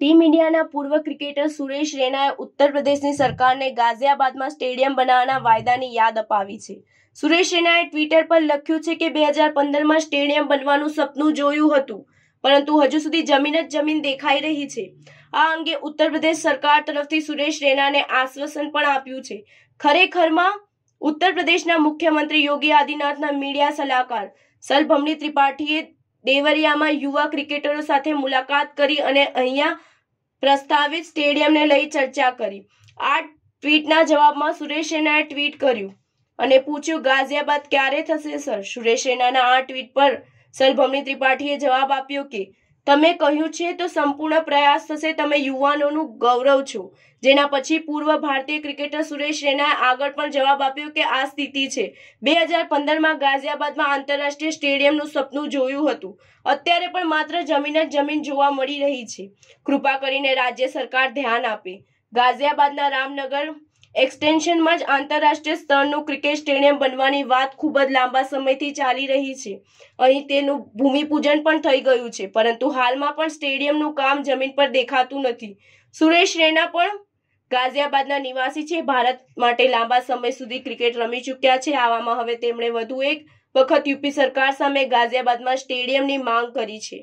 team ઇન્ડિયાના પૂર્વ cricketer Suresh રૈનાએ ઉત્તર પ્રદેશની સરકારને ગાઝિયાબાદમાં સ્ટેડિયમ બનાવવાના વાયદાની યાદ અપાવી છે સુરેશ રૈનાએ ટ્વિટર પર લખ્યું છે કે બે હજાર પંદરમાં સ્ટેડિયમ બનવાનું સપનું જોયું હતું પરંતુ હજુ સુધી જમીન જ જમીન દેખાઈ રહી છે આ અંગે ઉત્તર પ્રદેશ સરકાર તરફથી સુરેશ રૈનાને આશ્વાસન પણ આપ્યું છે ખરેખરમાં ઉત્તર પ્રદેશના મુખ્યમંત્રી યોગી આદિનાથના મીડિયા સલાહકાર સલભમણી ત્રિપાઠીએ દેવરિયામાં યુવા ક્રિકેટરો સાથે મુલાકાત કરી અને અહીંયા પ્રસ્તાવિત સ્ટેડિયમને લઈ ચર્ચા કરી આ ટ્વીટના જવાબમાં સુરેશ રૈનાએ ટ્વીટ કર્યું અને પૂછ્યું ગાઝિયાબાદ ક્યારે થશે સર સુરેશ રૈનાના આ ટ્વીટ પર સર ભમણી ત્રિપાઠીએ જવાબ આપ્યો કે તમે કહ્યું છે તો સંપૂર્ણ પ્રયાસ થશે તમે યુવાનોનું ગૌરવ છો જેના પછી પૂર્વ ભારતીય ક્રિકેટર સુરેશ રૈનાએ આગળ પણ જવાબ આપ્યો કે આ સ્થિતિ છે બે હજાર પંદરમાં ગાઝિયાબાદમાં આંતરરાષ્ટ્રીય સ્ટેડિયમનું સપનું જોયું હતું અત્યારે પણ માત્ર જમીન જ જમીન જોવા મળી રહી છે કૃપા કરીને રાજ્ય સરકાર ધ્યાન આપે ગાઝિયાબાદના રામનગર એક્સટેન્શનમાં જ આંતરરાષ્ટ્રીય સ્તરનું ક્રિકેટ સ્ટેડિયમ બનવાની વાત ખૂબ જ લાંબા સમયથી ચાલી રહી છે અહીં તેનું ભૂમિપૂજન પણ થઈ ગયું છે પરંતુ હાલમાં પણ સ્ટેડિયમનું કામ જમીન પર દેખાતું નથી સુરેશ રૈના પણ ગાઝિયાબાદના નિવાસી છે ભારત માટે લાંબા સમય સુધી ક્રિકેટ રમી ચૂક્યા છે આવામાં હવે તેમણે વધુ એક વખત યુપી સરકાર સામે ગાઝિયાબાદમાં સ્ટેડિયમની માંગ કરી છે